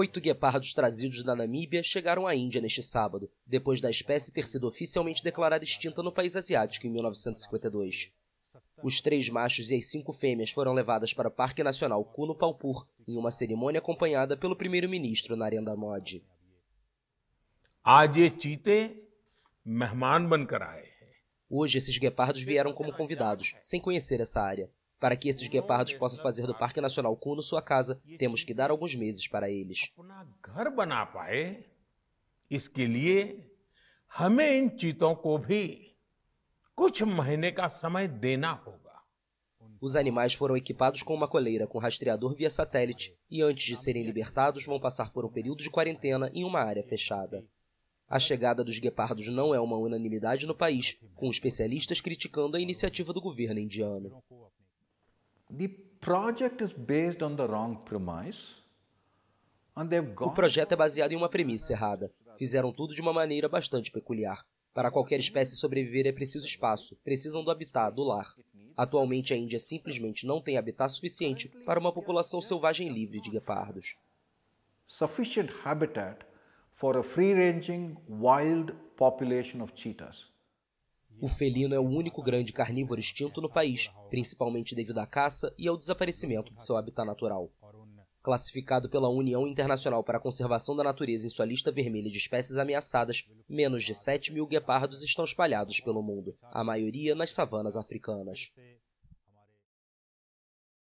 Oito guepardos trazidos da Namíbia chegaram à Índia neste sábado, depois da espécie ter sido oficialmente declarada extinta no país asiático em 1952. Os três machos e as cinco fêmeas foram levadas para o Parque Nacional Kuno Palpur, em uma cerimônia acompanhada pelo primeiro-ministro Narendra Modi. Hoje esses guepardos vieram como convidados, sem conhecer essa área. Para que esses guepardos possam fazer do Parque Nacional Kuno sua casa, temos que dar alguns meses para eles. É? É? Então, né, Os animais foram equipados com uma coleira com rastreador via satélite e, antes de serem libertados, vão passar por um período de quarentena em uma área fechada. A chegada dos guepardos não é uma unanimidade no país, com especialistas criticando a iniciativa do governo indiano. O projeto é baseado em uma premissa errada. Fizeram tudo de uma maneira bastante peculiar. Para qualquer espécie sobreviver é preciso espaço, precisam do habitat, do lar. Atualmente a Índia simplesmente não tem habitat suficiente para uma população selvagem livre de guepardos. Sufficient habitat for a free-ranging wild population of cheetahs o felino é o único grande carnívoro extinto no país, principalmente devido à caça e ao desaparecimento de seu habitat natural. Classificado pela União Internacional para a Conservação da Natureza em sua lista vermelha de espécies ameaçadas, menos de 7 mil guepardos estão espalhados pelo mundo, a maioria nas savanas africanas.